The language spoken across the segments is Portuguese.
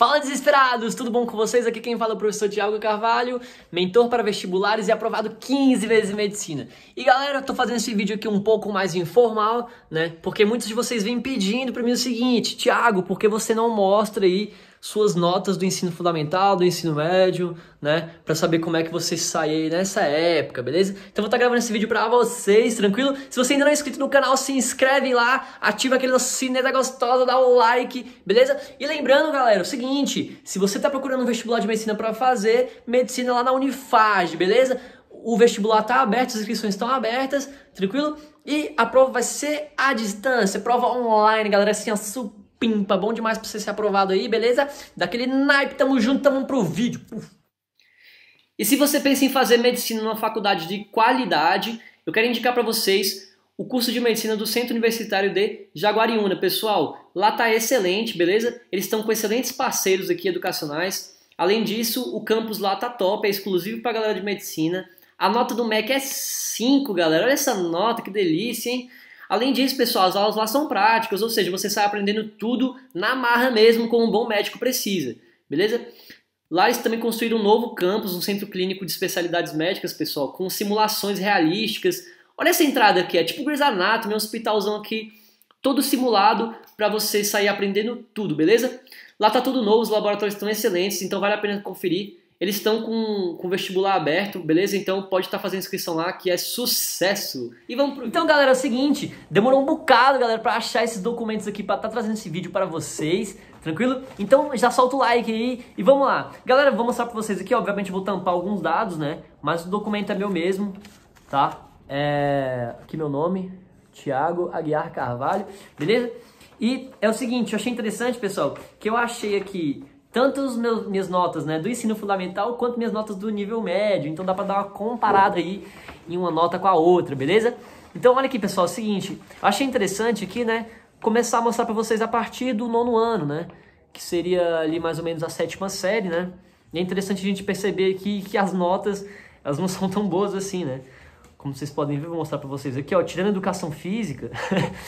Fala desesperados, tudo bom com vocês? Aqui quem fala é o professor Tiago Carvalho, mentor para vestibulares e aprovado 15 vezes em medicina. E galera, tô fazendo esse vídeo aqui um pouco mais informal, né? Porque muitos de vocês vêm pedindo para mim o seguinte, Tiago, por que você não mostra aí suas notas do ensino fundamental, do ensino médio, né? Para saber como é que você sai aí nessa época, beleza? Então vou estar tá gravando esse vídeo para vocês, tranquilo? Se você ainda não é inscrito no canal, se inscreve lá, ativa aquele sineta gostosa, dá o like, beleza? E lembrando, galera, o seguinte, se você tá procurando um vestibular de medicina para fazer, medicina lá na Unifag, beleza? o vestibular está aberto, as inscrições estão abertas, tranquilo? E a prova vai ser à distância, prova online, galera, assim, a super pimpa. Bom demais pra você ser aprovado aí, beleza? Daquele naipe, tamo junto, tamo pro vídeo. Uf. E se você pensa em fazer medicina numa faculdade de qualidade, eu quero indicar para vocês o curso de medicina do Centro Universitário de Jaguariúna. Pessoal, lá tá excelente, beleza? Eles estão com excelentes parceiros aqui educacionais. Além disso, o campus lá tá top, é exclusivo pra galera de medicina. A nota do MEC é 5, galera. Olha essa nota, que delícia, hein? Além disso, pessoal, as aulas lá são práticas, ou seja, você sai aprendendo tudo na marra mesmo, como um bom médico precisa, beleza? Lá eles também construíram um novo campus, um centro clínico de especialidades médicas, pessoal, com simulações realísticas. Olha essa entrada aqui, é tipo um Anatomy, um hospitalzão aqui, todo simulado para você sair aprendendo tudo, beleza? Lá tá tudo novo, os laboratórios estão excelentes, então vale a pena conferir. Eles estão com, com vestibular aberto, beleza? Então pode estar tá fazendo inscrição lá, que é sucesso. E vamos pro... Então, galera, é o seguinte, demorou um bocado, galera, para achar esses documentos aqui, para estar tá trazendo esse vídeo para vocês, tranquilo? Então já solta o like aí e vamos lá. Galera, vou mostrar para vocês aqui, obviamente vou tampar alguns dados, né? Mas o documento é meu mesmo, tá? É... Aqui meu nome, Thiago Aguiar Carvalho, beleza? E é o seguinte, eu achei interessante, pessoal, que eu achei aqui tanto as minhas notas né, do ensino fundamental quanto minhas notas do nível médio. Então dá para dar uma comparada aí em uma nota com a outra, beleza? Então olha aqui, pessoal, é o seguinte, achei interessante aqui, né, começar a mostrar para vocês a partir do nono ano, né, que seria ali mais ou menos a sétima série, né? E é interessante a gente perceber aqui que as notas, elas não são tão boas assim, né? Como vocês podem ver, vou mostrar para vocês aqui, ó, tirando educação física,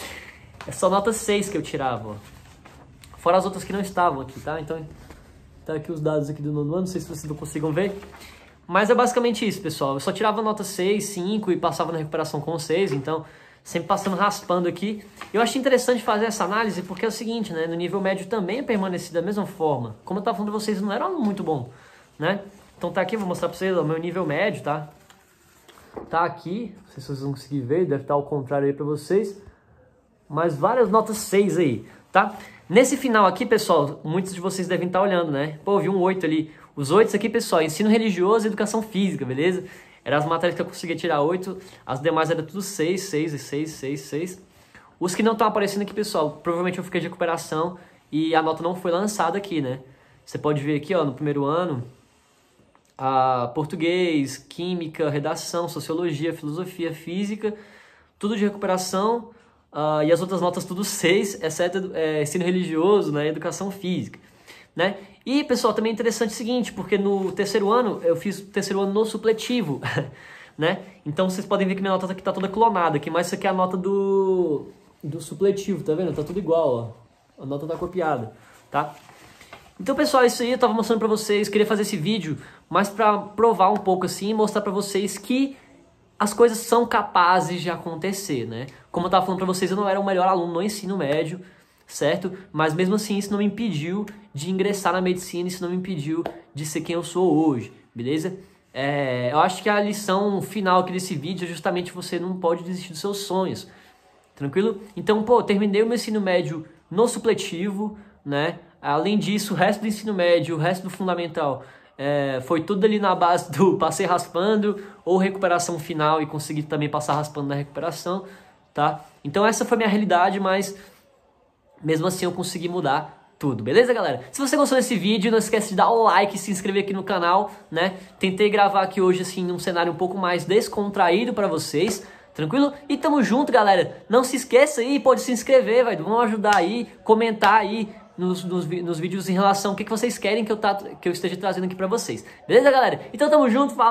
é só nota 6 que eu tirava, ó. Fora as outras que não estavam aqui, tá? Então, Tá aqui os dados aqui do nono ano, não sei se vocês não consigam ver. Mas é basicamente isso, pessoal. Eu só tirava nota 6, 5 e passava na recuperação com 6, então sempre passando raspando aqui. Eu achei interessante fazer essa análise porque é o seguinte, né? No nível médio também é permaneci da mesma forma. Como eu tava falando pra vocês, não era muito bom, né? Então tá aqui, vou mostrar pra vocês, o meu nível médio, tá? Tá aqui, não sei se vocês vão conseguir ver, deve estar tá ao contrário aí pra vocês. Mas várias notas 6 aí, tá? Nesse final aqui, pessoal, muitos de vocês devem estar olhando, né? Pô, vi um 8 ali. Os 8 aqui, pessoal, ensino religioso e educação física, beleza? Eram as matérias que eu conseguia tirar 8, as demais eram tudo 6, 6 e 6, 6, 6. Os que não estão aparecendo aqui, pessoal, provavelmente eu fiquei de recuperação e a nota não foi lançada aqui, né? Você pode ver aqui, ó, no primeiro ano, a português, química, redação, sociologia, filosofia, física, tudo de recuperação, Uh, e as outras notas tudo 6, exceto é, ensino religioso, né, educação física, né? E, pessoal, também é interessante o seguinte, porque no terceiro ano, eu fiz o terceiro ano no supletivo, né? Então, vocês podem ver que minha nota aqui tá toda clonada aqui, mas isso aqui é a nota do, do supletivo, tá vendo? Tá tudo igual, ó. A nota tá copiada, tá? Então, pessoal, é isso aí eu tava mostrando pra vocês, queria fazer esse vídeo, mas pra provar um pouco, assim, e mostrar pra vocês que as coisas são capazes de acontecer, né? Como eu estava falando para vocês, eu não era o melhor aluno no ensino médio, certo? Mas mesmo assim, isso não me impediu de ingressar na medicina, isso não me impediu de ser quem eu sou hoje, beleza? É, eu acho que a lição final aqui desse vídeo é justamente você não pode desistir dos seus sonhos, tranquilo? Então, pô, terminei o meu ensino médio no supletivo, né? Além disso, o resto do ensino médio, o resto do fundamental, é, foi tudo ali na base do passei raspando ou recuperação final e consegui também passar raspando na recuperação, tá? Então essa foi minha realidade, mas mesmo assim eu consegui mudar tudo, beleza, galera? Se você gostou desse vídeo, não esquece de dar o like, se inscrever aqui no canal, né? Tentei gravar aqui hoje, assim, num cenário um pouco mais descontraído para vocês, tranquilo? E tamo junto, galera! Não se esqueça aí, pode se inscrever, vai, vamos ajudar aí, comentar aí, nos, nos, nos vídeos em relação ao que, que vocês querem que eu, tá, que eu esteja trazendo aqui para vocês. Beleza, galera? Então tamo junto, falou!